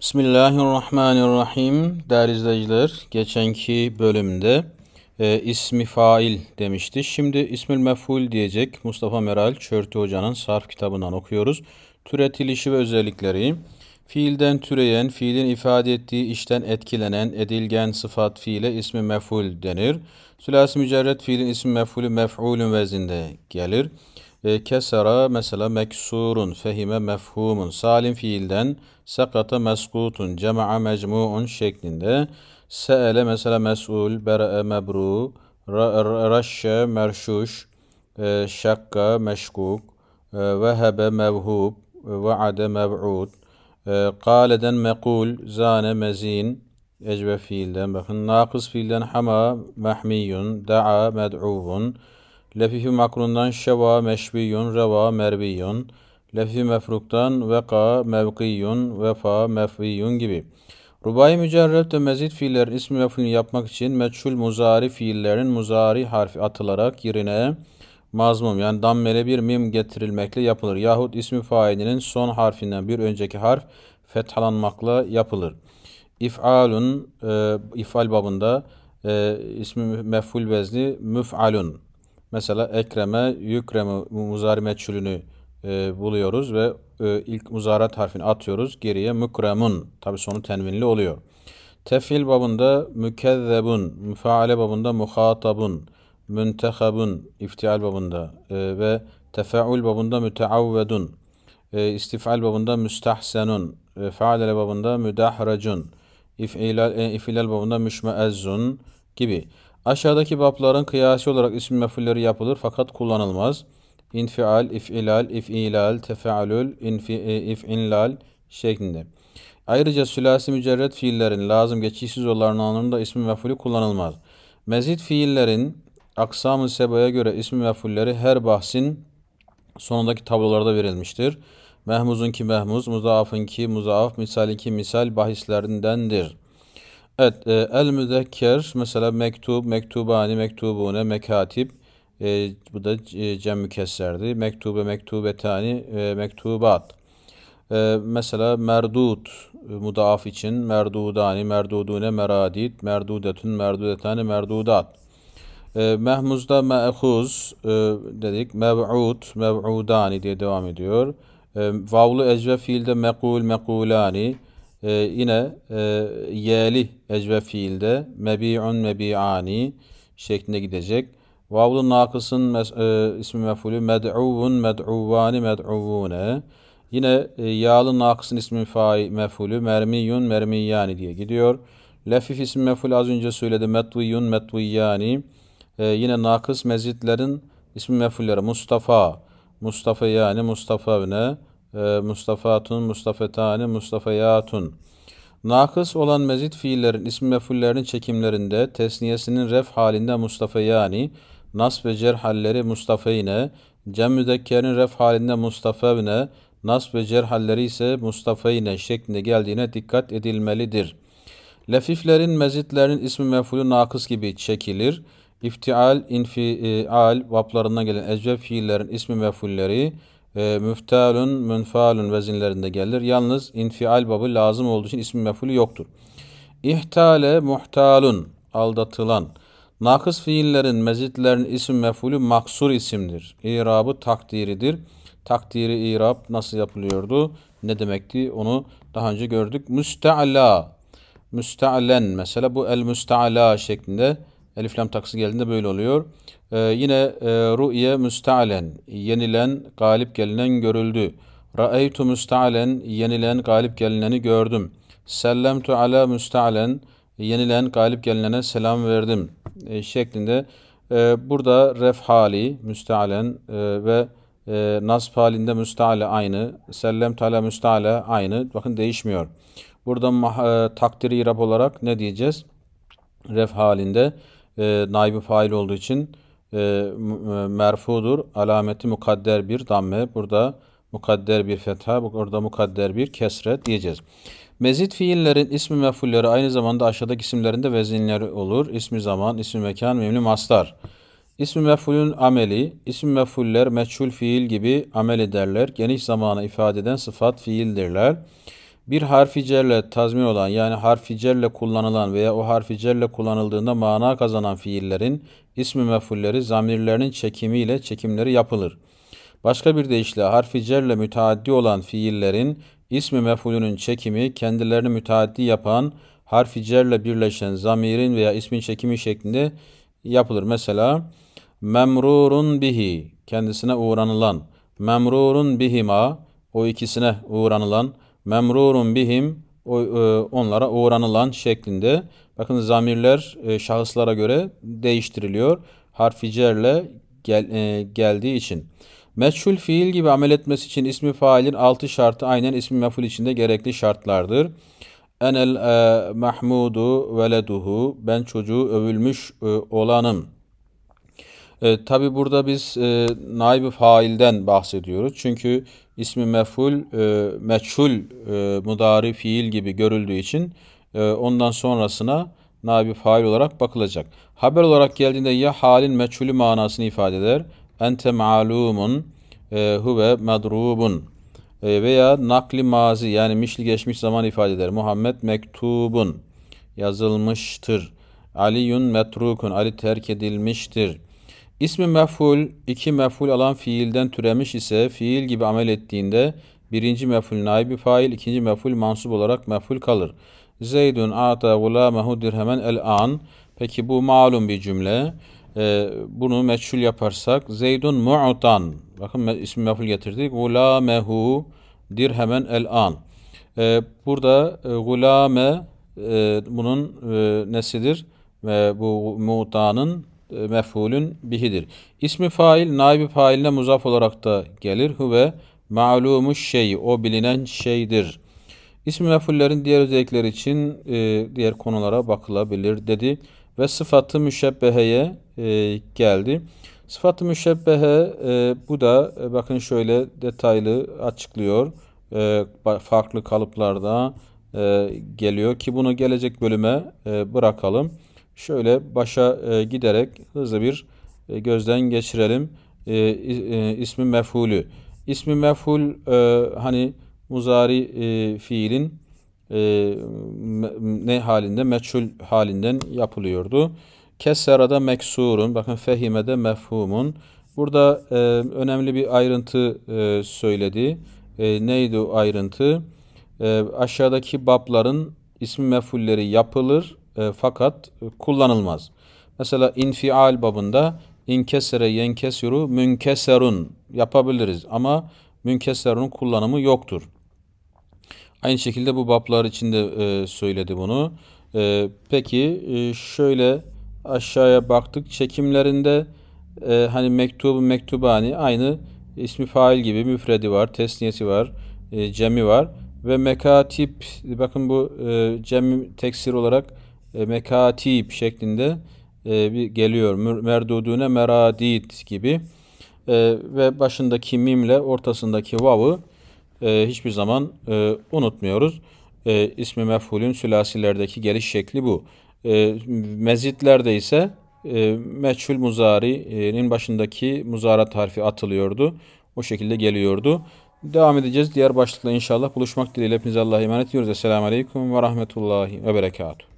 Bismillahirrahmanirrahim. Değerli izleyiciler, geçenki bölümde e, ismi fail demişti. Şimdi ismil meful diyecek Mustafa Meral Çörtü Hoca'nın sarf kitabından okuyoruz. Türetilişi ve özellikleri. Fiilden türeyen, fiilin ifade ettiği işten etkilenen, edilgen sıfat fiile ismi meful denir. Sülasi mücerret fiilin ismi mefulü mef'ulün vezinde gelir. E, kesera mesela meksurun, fehime mefhumun, salim fiilden sakata meskutun, cema'a mecmu'un şeklinde. Se'ele mesela mes'ul, berae mebru, ra, raşşe merşuş, e, şakka meşkuk, e, vehebe mevhub, vaade mev'ud, e, kaleden e, mekul, zane mezin, ecbe fiilden bakın. Nakıs fiilden hama mahmiyun, da'a med'uvun, Lefifi makrundan şeva meşbiyun reva merbiyun. Lefifi mefruktan veka mevkiyun vefa mefviyun gibi. Rubai mücerreb de mezit fiillerin ismi ve yapmak için meçhul muzari fiillerin muzari harfi atılarak yerine mazmum yani dammele bir mim getirilmekle yapılır. Yahut ismi failinin son harfinden bir önceki harf fethalanmakla yapılır. İf'alun e, if'al babında e, ismi mef'ul vezni müf'alun Mesela ekreme, yükreme muzari meçhulünü e, buluyoruz ve e, ilk muzarat harfini atıyoruz. Geriye mükremun. Tabi sonu tenvinli oluyor. Tefil babında mükezzebun, müfaale babında muhatabun, müntehebun, iftial babında e, ve tefeul babında müteavvedun, e, istifal babında müstahsenun, e, faale babında müdahracun, ifilal, e, ifilal babında müşmeezzun gibi. Aşağıdaki babların kıyasi olarak isim mefulleri yapılır fakat kullanılmaz. İnfial, ifilal, ifilal, tefealül, infi, e, ifinlal şeklinde. Ayrıca sülasi mücerret fiillerin lazım geçişsiz olan anlamında ismi mefulü kullanılmaz. Mezit fiillerin aksam-ı sebaya göre ismi mefulleri her bahsin sonundaki tablolarda verilmiştir. Mehmuzun ki mehmuz, muzaafın ki muzaaf, misalin ki misal bahislerindendir. Evet, e, el müzekker mesela mektub, mektubani, mektubune, mekatip. E, bu da e, cem mükesserdi. Mektube, mektubetani, e, mektubat. E, mesela merdud, e, mudaf için merdudani, merdudune, meradit, merdudetun, merdudetani, merdudat. E, mehmuzda me'huz e, dedik. Mev'ud, mev'udani diye devam ediyor. E, vavlu ecve fiilde mekul, mekulani. Ee, yine e, yeli ecve fiilde mebi'un mebi'ani şeklinde gidecek. Vavlu nakısın e, ismi mefulü med'uvun med'uvani med'uvune. Yine e, yağlı nakısın ismi fail mefulü mermiyun mermiyani diye gidiyor. Lefif ismi meful az önce söyledi metviyun metviyani. E, yine nakıs mezitlerin ismi mefulleri Mustafa, Mustafa yani Mustafa ee, Mustafatun, Mustafetani, Mustafayatun. Nakıs olan mezit fiillerin isim mefullerinin çekimlerinde tesniyesinin ref halinde Mustafa yani nasb ve cer halleri Mustafeyne, cem müdekkerin ref halinde Mustafevne, nasb ve cer halleri ise Mustafeyne şeklinde geldiğine dikkat edilmelidir. Lefiflerin mezitlerin ismi mefulü nakıs gibi çekilir. İftial, infial, vaplarından gelen ecve fiillerin ismi mefulleri e, müftalun, münfalun vezinlerinde gelir. Yalnız infial babı lazım olduğu için ismi mefulü yoktur. İhtale muhtalun aldatılan. Nakıs fiillerin, mezitlerin isim mefulü maksur isimdir. İrabı takdiridir. Takdiri irab nasıl yapılıyordu? Ne demekti? Onu daha önce gördük. Müsteala. Müstealen mesela bu el müsteala şeklinde Elif lam taksı geldiğinde böyle oluyor. Ee, yine e, ru'ye müstaalen yenilen galip gelinen görüldü. Ra'eytu müstaalen yenilen galip gelineni gördüm. Sellemtu ala müstaalen yenilen galip gelinene selam verdim e, şeklinde. E, burada ref hali müstaalen e, ve e, nasb halinde müstaale aynı. Sellem ala müstaale aynı. Bakın değişmiyor. Burada e, takdiri irab olarak ne diyeceğiz? Ref halinde e, naibi fail olduğu için e, e, merfudur. Alameti mukadder bir damme. Burada mukadder bir fetha, burada mukadder bir kesre diyeceğiz. Mezit fiillerin ismi mefulleri aynı zamanda aşağıdaki isimlerinde vezinleri olur. İsmi zaman, ismi mekan, mevlim mastar. İsmi mefulün ameli, ismi mefuller meçhul fiil gibi amel ederler. Geniş zamanı ifade eden sıfat fiildirler. Bir harficerle cerle tazmin olan yani harficerle kullanılan veya o harficerle kullanıldığında mana kazanan fiillerin ismi mefulleri zamirlerinin çekimiyle çekimleri yapılır. Başka bir deyişle harficerle cerle müteaddi olan fiillerin ismi mefulünün çekimi kendilerini müteaddi yapan harficerle birleşen zamirin veya ismin çekimi şeklinde yapılır. Mesela memrurun bihi kendisine uğranılan memrurun bihima o ikisine uğranılan memrurun bihim e, onlara uğranılan şeklinde. Bakın zamirler e, şahıslara göre değiştiriliyor. Harfi cerle gel, e, geldiği için. Meçhul fiil gibi amel etmesi için ismi failin altı şartı aynen ismi meful içinde gerekli şartlardır. Enel e, mahmudu veleduhu ben çocuğu övülmüş e, olanım. E, Tabi burada biz e, naib failden bahsediyoruz. Çünkü ismi meful, e, meçhul, e, mudari fiil gibi görüldüğü için e, ondan sonrasına nabi fail olarak bakılacak. Haber olarak geldiğinde ya halin meçhulü manasını ifade eder. Ente ma'lumun, e, huve madrubun e, veya nakli mazi yani mişli geçmiş zaman ifade eder. Muhammed mektubun yazılmıştır. Aliyun metrukun Ali terk edilmiştir. İsmi mef'ul, iki mef'ul alan fiilden türemiş ise fiil gibi amel ettiğinde birinci mef'ul naibi fail, ikinci mef'ul mansub olarak mef'ul kalır. Zeydun ata gulamehu dirhemen el an. Peki bu malum bir cümle. Ee, bunu meçhul yaparsak Zeydun mu'tan. Bakın ismi mef'ul getirdik. Gulamehu dirhemen el an. Ee, burada e, gulame e, bunun e, nesidir? ve bu mu'tanın e, mef'ulün bihidir. İsmi fail naibi failine muzaf olarak da gelir. Huve ma'lumu şey o bilinen şeydir. İsmi mef'ullerin diğer özellikleri için e, diğer konulara bakılabilir dedi ve sıfatı müşebbeheye e, geldi. Sıfatı müşebbehe e, bu da e, bakın şöyle detaylı açıklıyor. E, farklı kalıplarda e, geliyor ki bunu gelecek bölüme e, bırakalım şöyle başa e, giderek hızlı bir e, gözden geçirelim. E, e, ismi mefhulü. İsmi meful e, hani muzari e, fiilin e, ne halinde? Meçhul halinden yapılıyordu. Kessera'da meksurun. Bakın fehimede mefhumun. Burada e, önemli bir ayrıntı e, söyledi. E, neydi o ayrıntı? E, aşağıdaki babların ismi mefulleri yapılır e, fakat kullanılmaz. Mesela infial babında inkesere yenkesiru münkeserun yapabiliriz ama münkeserun kullanımı yoktur. Aynı şekilde bu bablar içinde e, söyledi bunu. E, peki e, şöyle aşağıya baktık çekimlerinde e, hani mektubu mektubani aynı ismi fail gibi müfredi var, tesniyesi var, e, cemi var ve mekatip bakın bu e, cem teksir olarak e, mekatip şeklinde e, bir geliyor. Merdudune meradit gibi. E, ve başındaki mimle ortasındaki vav'ı e, hiçbir zaman e, unutmuyoruz. E, ismi mefhulün sülasilerdeki geliş şekli bu. E, mezitlerde ise e, meçhul muzari'nin başındaki muzarat harfi atılıyordu. O şekilde geliyordu. Devam edeceğiz. Diğer başlıkla inşallah buluşmak dileğiyle hepinize Allah'a emanet ediyoruz. Esselamu Aleyküm ve Rahmetullahi ve Berekatuhu.